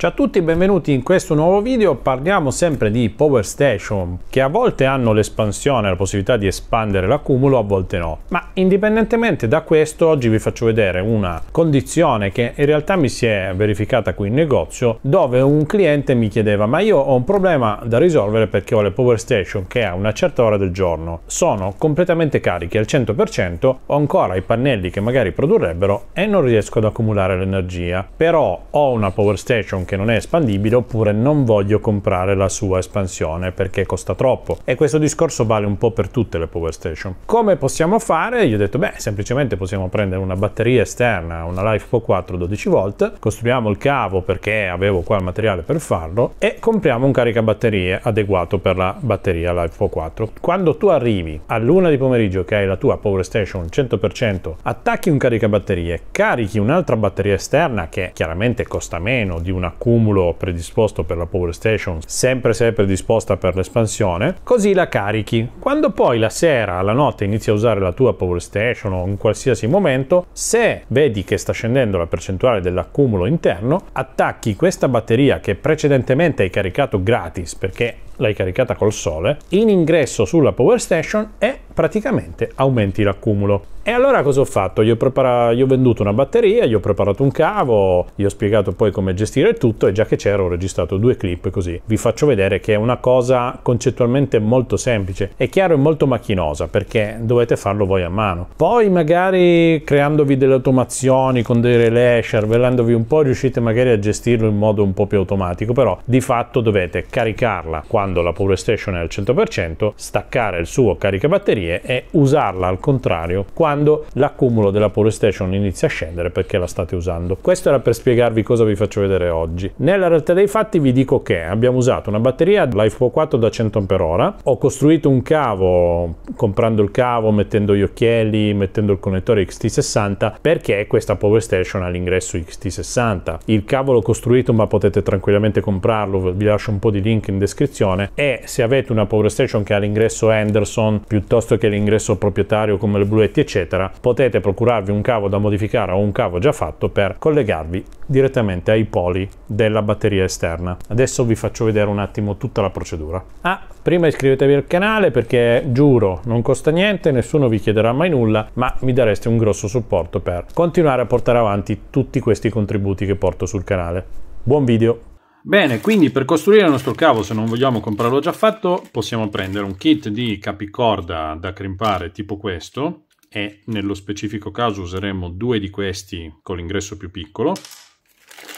Ciao a tutti e benvenuti in questo nuovo video, parliamo sempre di Power Station che a volte hanno l'espansione, la possibilità di espandere l'accumulo, a volte no. Ma indipendentemente da questo oggi vi faccio vedere una condizione che in realtà mi si è verificata qui in negozio dove un cliente mi chiedeva ma io ho un problema da risolvere perché ho le Power Station che a una certa ora del giorno sono completamente cariche al 100%, ho ancora i pannelli che magari produrrebbero e non riesco ad accumulare l'energia. Però ho una Power Station che non è espandibile oppure non voglio comprare la sua espansione perché costa troppo. E questo discorso vale un po' per tutte le Power Station. Come possiamo fare? Io ho detto, beh, semplicemente possiamo prendere una batteria esterna, una LifePo 4 12V, costruiamo il cavo perché avevo qua il materiale per farlo e compriamo un caricabatterie adeguato per la batteria LifePo 4. Quando tu arrivi a luna di pomeriggio che hai la tua Power Station 100%, attacchi un caricabatterie, carichi un'altra batteria esterna che chiaramente costa meno di una accumulo predisposto per la Power Station, sempre se è predisposta per l'espansione, così la carichi. Quando poi la sera, la notte, inizi a usare la tua Power Station o in qualsiasi momento, se vedi che sta scendendo la percentuale dell'accumulo interno, attacchi questa batteria che precedentemente hai caricato gratis perché l'hai caricata col sole, in ingresso sulla Power Station e praticamente aumenti l'accumulo. E allora cosa ho fatto? Gli ho, preparato, gli ho venduto una batteria, gli ho preparato un cavo, gli ho spiegato poi come gestire il tutto e già che c'era ho registrato due clip così vi faccio vedere che è una cosa concettualmente molto semplice. È chiaro e molto macchinosa perché dovete farlo voi a mano. Poi magari creandovi delle automazioni con dei relay, cervellandovi un po' riuscite magari a gestirlo in modo un po' più automatico, però di fatto dovete caricarla quando la power station è al 100%, staccare il suo caricabatterie e usarla al contrario quando usando, l'accumulo della PlayStation inizia a scendere perché la state usando. Questo era per spiegarvi cosa vi faccio vedere oggi. Nella realtà dei fatti vi dico che abbiamo usato una batteria LifePo 4 da 100 Ah, ho costruito un cavo comprando il cavo, mettendo gli occhielli, mettendo il connettore XT60 perché questa Power Station ha l'ingresso XT60. Il cavo l'ho costruito ma potete tranquillamente comprarlo, vi lascio un po' di link in descrizione e se avete una Power Station che ha l'ingresso Anderson piuttosto che l'ingresso proprietario come le bluetti eccetera eccetera, potete procurarvi un cavo da modificare o un cavo già fatto per collegarvi direttamente ai poli della batteria esterna. Adesso vi faccio vedere un attimo tutta la procedura. Ah, prima iscrivetevi al canale perché giuro non costa niente, nessuno vi chiederà mai nulla, ma mi dareste un grosso supporto per continuare a portare avanti tutti questi contributi che porto sul canale. Buon video! Bene, quindi per costruire il nostro cavo, se non vogliamo comprarlo già fatto, possiamo prendere un kit di capicorda da crimpare tipo questo, e nello specifico caso useremo due di questi con l'ingresso più piccolo.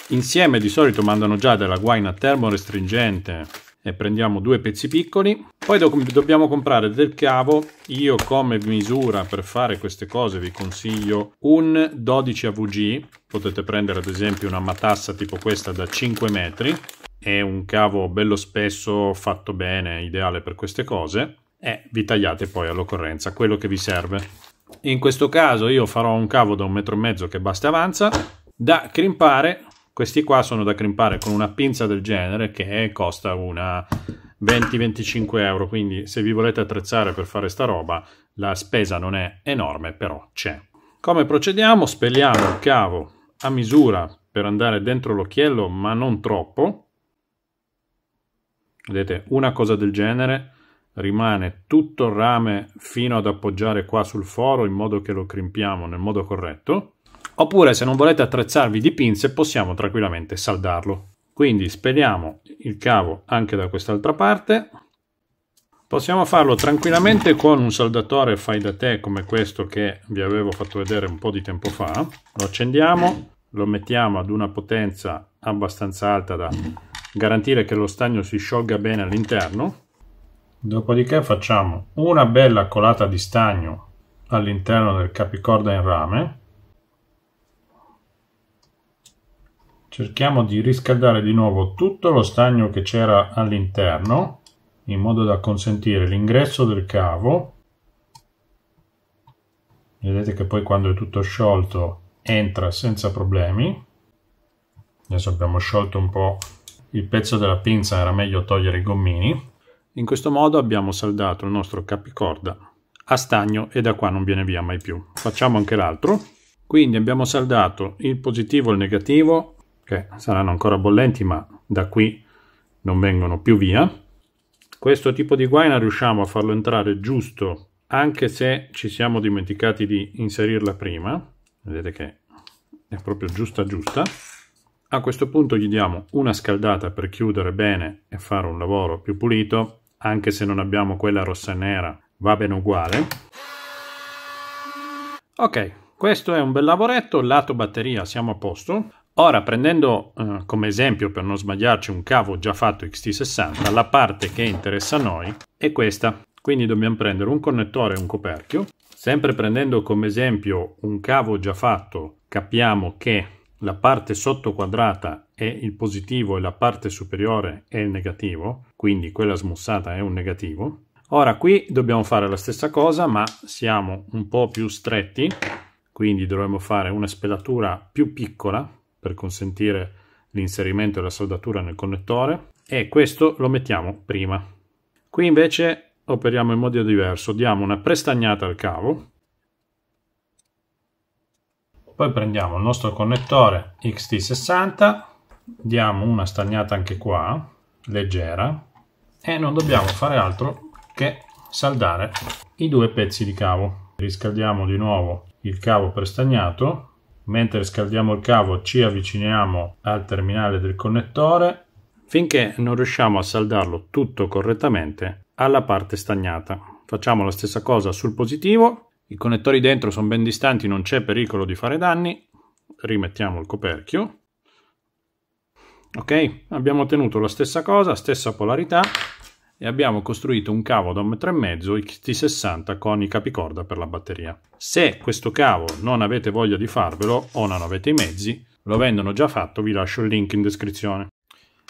Insieme di solito mandano già della guaina termorestringente e prendiamo due pezzi piccoli. Poi do dobbiamo comprare del cavo. Io come misura per fare queste cose vi consiglio un 12 AVG. Potete prendere ad esempio una matassa tipo questa da 5 metri. È un cavo bello spesso, fatto bene, ideale per queste cose. E vi tagliate poi all'occorrenza quello che vi serve in questo caso io farò un cavo da un metro e mezzo che basta avanza da crimpare questi qua sono da crimpare con una pinza del genere che costa una 20-25 euro quindi se vi volete attrezzare per fare sta roba la spesa non è enorme però c'è come procediamo spelliamo il cavo a misura per andare dentro l'occhiello ma non troppo vedete una cosa del genere rimane tutto il rame fino ad appoggiare qua sul foro in modo che lo crimpiamo nel modo corretto oppure se non volete attrezzarvi di pinze possiamo tranquillamente saldarlo quindi spediamo il cavo anche da quest'altra parte possiamo farlo tranquillamente con un saldatore fai da te come questo che vi avevo fatto vedere un po' di tempo fa lo accendiamo lo mettiamo ad una potenza abbastanza alta da garantire che lo stagno si sciolga bene all'interno Dopodiché facciamo una bella colata di stagno all'interno del capicorda in rame. Cerchiamo di riscaldare di nuovo tutto lo stagno che c'era all'interno in modo da consentire l'ingresso del cavo. Vedete che poi quando è tutto sciolto entra senza problemi. Adesso abbiamo sciolto un po' il pezzo della pinza, era meglio togliere i gommini. In questo modo abbiamo saldato il nostro capicorda a stagno e da qua non viene via mai più. Facciamo anche l'altro. Quindi abbiamo saldato il positivo e il negativo, che saranno ancora bollenti ma da qui non vengono più via. Questo tipo di guaina riusciamo a farlo entrare giusto anche se ci siamo dimenticati di inserirla prima. Vedete che è proprio giusta giusta. A questo punto gli diamo una scaldata per chiudere bene e fare un lavoro più pulito anche se non abbiamo quella rossa e nera, va bene uguale. Ok, questo è un bel lavoretto, lato batteria siamo a posto. Ora prendendo eh, come esempio per non sbagliarci un cavo già fatto XT60, la parte che interessa a noi è questa. Quindi dobbiamo prendere un connettore e un coperchio. Sempre prendendo come esempio un cavo già fatto, capiamo che la parte sottoquadrata è il positivo e la parte superiore è il negativo, quindi quella smussata è un negativo. Ora qui dobbiamo fare la stessa cosa, ma siamo un po' più stretti, quindi dovremmo fare una spedatura più piccola per consentire l'inserimento e la saldatura nel connettore e questo lo mettiamo prima. Qui invece operiamo in modo diverso, diamo una prestagnata al cavo poi prendiamo il nostro connettore XT60, diamo una stagnata anche qua, leggera, e non dobbiamo fare altro che saldare i due pezzi di cavo. Riscaldiamo di nuovo il cavo prestagnato, mentre scaldiamo il cavo ci avviciniamo al terminale del connettore finché non riusciamo a saldarlo tutto correttamente alla parte stagnata. Facciamo la stessa cosa sul positivo i connettori dentro sono ben distanti, non c'è pericolo di fare danni. Rimettiamo il coperchio. Ok, abbiamo ottenuto la stessa cosa, stessa polarità e abbiamo costruito un cavo da 1,5 m XT60 con i capicorda per la batteria. Se questo cavo non avete voglia di farvelo o non avete i mezzi, lo vendono già fatto, vi lascio il link in descrizione.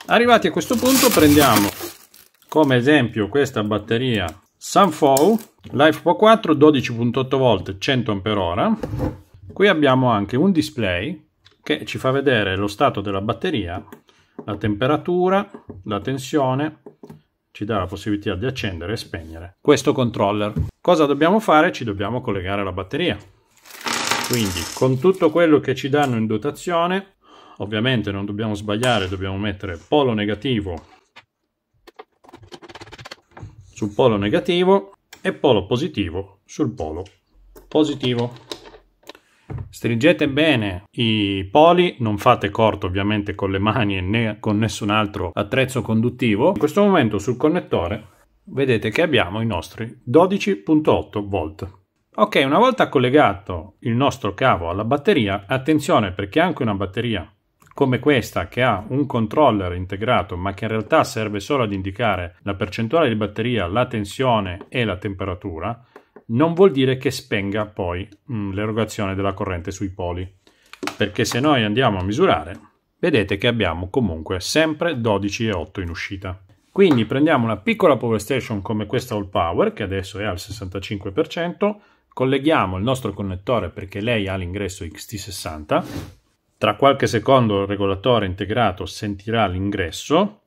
Arrivati a questo punto prendiamo come esempio questa batteria Sunflow Life Pro 4 12.8 volt 100 Ah qui abbiamo anche un display che ci fa vedere lo stato della batteria la temperatura la tensione ci dà la possibilità di accendere e spegnere questo controller cosa dobbiamo fare ci dobbiamo collegare alla batteria quindi con tutto quello che ci danno in dotazione ovviamente non dobbiamo sbagliare dobbiamo mettere polo negativo sul polo negativo e polo positivo sul polo positivo. Stringete bene i poli, non fate corto ovviamente con le mani né con nessun altro attrezzo conduttivo. In questo momento sul connettore vedete che abbiamo i nostri 12.8 volt. Ok, una volta collegato il nostro cavo alla batteria, attenzione perché anche una batteria come questa che ha un controller integrato ma che in realtà serve solo ad indicare la percentuale di batteria, la tensione e la temperatura, non vuol dire che spenga poi mh, mm, l'erogazione della corrente sui poli. Perché se noi andiamo a misurare, vedete che abbiamo comunque sempre 12,8 in uscita. Quindi prendiamo una piccola power station come questa All Power, che adesso è al 65%, colleghiamo il nostro connettore perché lei ha l'ingresso XT60 tra qualche secondo il regolatore integrato sentirà l'ingresso,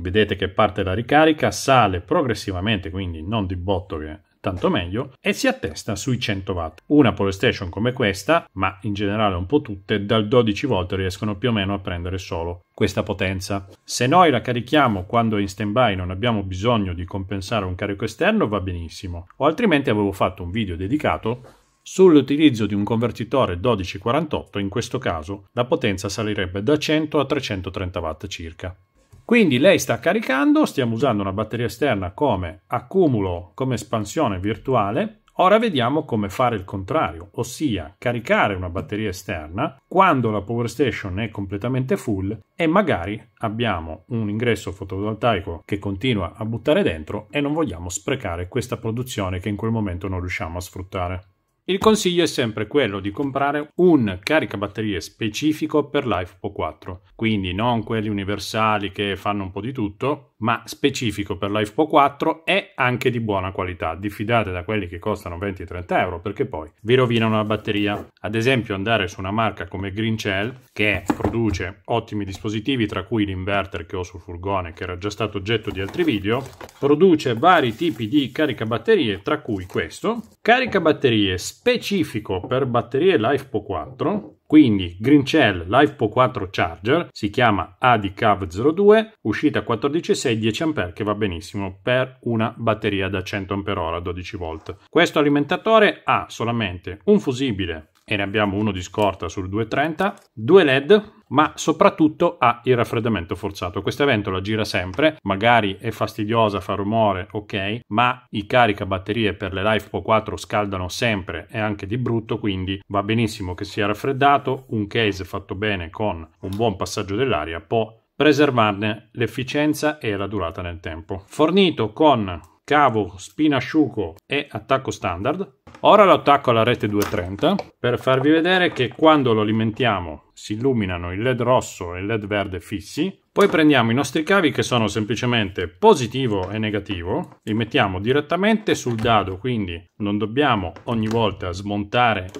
vedete che parte la ricarica, sale progressivamente, quindi non di botto che tanto meglio, e si attesta sui 100 watt. Una PlayStation come questa, ma in generale un po' tutte, dal 12 volt riescono più o meno a prendere solo questa potenza. Se noi la carichiamo quando è in stand standby non abbiamo bisogno di compensare un carico esterno va benissimo, o altrimenti avevo fatto un video dedicato Sull'utilizzo di un convertitore 1248, in questo caso, la potenza salirebbe da 100 a 330 watt circa. Quindi lei sta caricando, stiamo usando una batteria esterna come accumulo, come espansione virtuale. Ora vediamo come fare il contrario, ossia caricare una batteria esterna quando la power station è completamente full e magari abbiamo un ingresso fotovoltaico che continua a buttare dentro e non vogliamo sprecare questa produzione che in quel momento non riusciamo a sfruttare. Il consiglio è sempre quello di comprare un caricabatterie specifico per l'iPhone 4, quindi non quelli universali che fanno un po' di tutto, ma specifico per l'IFPO 4 è anche di buona qualità. Diffidate da quelli che costano 20-30 euro perché poi vi rovinano la batteria. Ad esempio, andare su una marca come Green Shell che produce ottimi dispositivi, tra cui l'inverter che ho sul furgone, che era già stato oggetto di altri video, produce vari tipi di caricabatterie, tra cui questo caricabatterie specifico per batterie LifePo 4 quindi Green Shell Lifepo 4 Charger si chiama ADCAV02, uscita 14,6 10A che va benissimo per una batteria da 100 Ah 12V. Questo alimentatore ha solamente un fusibile e ne abbiamo uno di scorta sul 230, due LED ma soprattutto ha il raffreddamento forzato. Questa ventola gira sempre, magari è fastidiosa, fa rumore, ok, ma i caricabatterie per le Life Po 4 scaldano sempre e anche di brutto, quindi va benissimo che sia raffreddato, un case fatto bene con un buon passaggio dell'aria può preservarne l'efficienza e la durata nel tempo. Fornito con cavo, spina spinasciuco e attacco standard. Ora lo attacco alla rete 230 per farvi vedere che quando lo alimentiamo si illuminano il led rosso e il led verde fissi. Poi prendiamo i nostri cavi che sono semplicemente positivo e negativo, li mettiamo direttamente sul dado, quindi non dobbiamo ogni volta smontare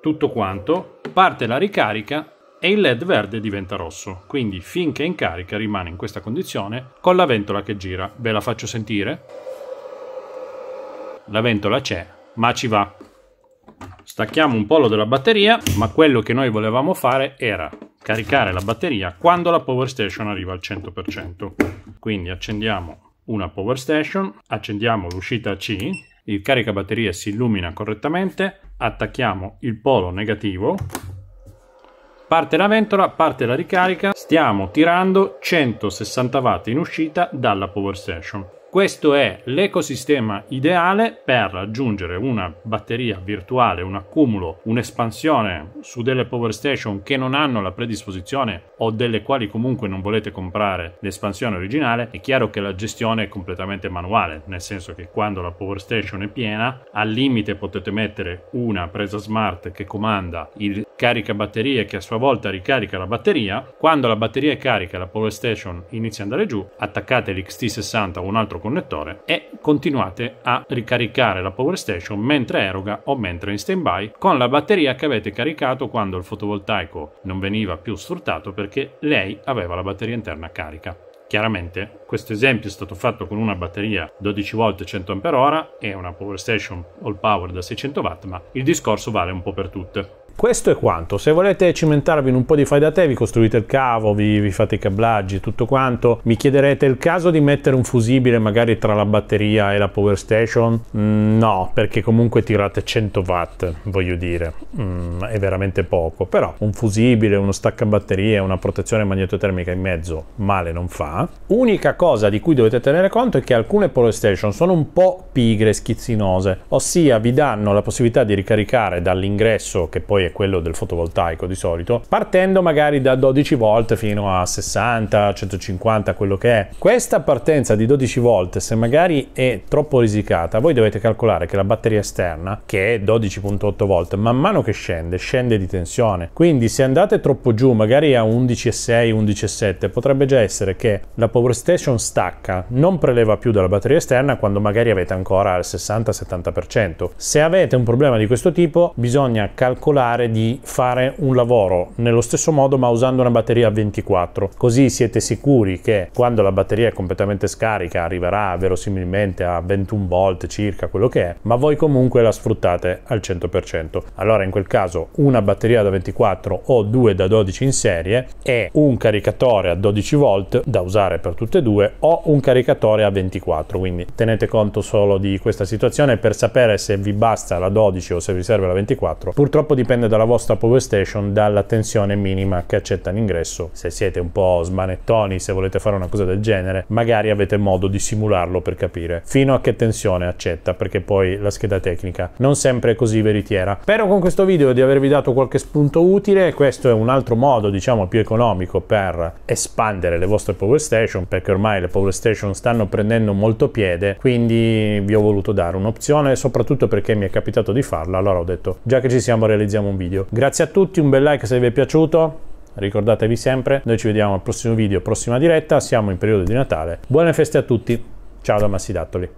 tutto quanto, parte la ricarica e il led verde diventa rosso, quindi finché è in carica rimane in questa condizione con la ventola che gira. Ve la faccio sentire? La ventola c'è, ma ci va stacchiamo un polo della batteria, ma quello che noi volevamo fare era caricare la batteria quando la power station arriva al 100%. Quindi accendiamo una power station, accendiamo l'uscita C, il caricabatterie si illumina correttamente, attacchiamo il polo negativo, parte la ventola, parte la ricarica, stiamo tirando 160 watt in uscita dalla power station. Questo è l'ecosistema ideale per raggiungere una batteria virtuale, un accumulo, un'espansione su delle power station che non hanno la predisposizione o delle quali comunque non volete comprare l'espansione originale. È chiaro che la gestione è completamente manuale, nel senso che quando la power station è piena, al limite potete mettere una presa smart che comanda il carica batterie che a sua volta ricarica la batteria. Quando la batteria è carica la power station inizia ad andare giù, attaccate l'XT60 o un altro altro connettore e continuate a ricaricare la power station mentre eroga o mentre in stand by con la batteria che avete caricato quando il fotovoltaico non veniva più sfruttato perché lei aveva la batteria interna carica. Chiaramente questo esempio è stato fatto con una batteria 12V 100Ah e una power station all power da 600W, ma il discorso vale un po' per tutte. Questo è quanto, se volete cimentarvi in un po' di fai da te, vi costruite il cavo, vi, vi fate i cablaggi, tutto quanto, mi chiederete il caso di mettere un fusibile magari tra la batteria e la power station? Mm, no, perché comunque tirate 100 watt, voglio dire, mm, è veramente poco, però un fusibile, uno stacca staccabatterie, una protezione magnetotermica in mezzo male non fa. Unica cosa di cui dovete tenere conto è che alcune power station sono un po' pigre, schizzinose, ossia vi danno la possibilità di ricaricare dall'ingresso che poi è è quello del fotovoltaico di solito, partendo magari da 12 volt fino a 60, 150, quello che è. Questa partenza di 12 volt, se magari è troppo risicata, voi dovete calcolare che la batteria esterna, che è 12.8 volt, man mano che scende, scende di tensione. Quindi se andate troppo giù, magari a 11,6, 11,7, potrebbe già essere che la power station stacca, non preleva più dalla batteria esterna quando magari avete ancora il 60-70%. Se avete un problema di questo tipo, bisogna calcolare cercare di fare un lavoro nello stesso modo ma usando una batteria 24 così siete sicuri che quando la batteria è completamente scarica arriverà verosimilmente a 21 volt circa quello che è ma voi comunque la sfruttate al 100% allora in quel caso una batteria da 24 o due da 12 in serie e un caricatore a 12 volt da usare per tutte e due o un caricatore a 24 quindi tenete conto solo di questa situazione per sapere se vi basta la 12 o se vi serve la 24 purtroppo dipende dipende dalla vostra power station, dalla tensione minima che accetta l'ingresso. Se siete un po' smanettoni, se volete fare una cosa del genere, magari avete modo di simularlo per capire fino a che tensione accetta, perché poi la scheda tecnica non sempre è così veritiera. Spero con questo video di avervi dato qualche spunto utile, questo è un altro modo, diciamo, più economico per espandere le vostre power station, perché ormai le power station stanno prendendo molto piede, quindi vi ho voluto dare un'opzione, soprattutto perché mi è capitato di farla, allora ho detto, già che ci siamo realizziamo un video. Grazie a tutti, un bel like se vi è piaciuto, ricordatevi sempre, noi ci vediamo al prossimo video, prossima diretta, siamo in periodo di Natale. Buone feste a tutti, ciao da Massidattoli.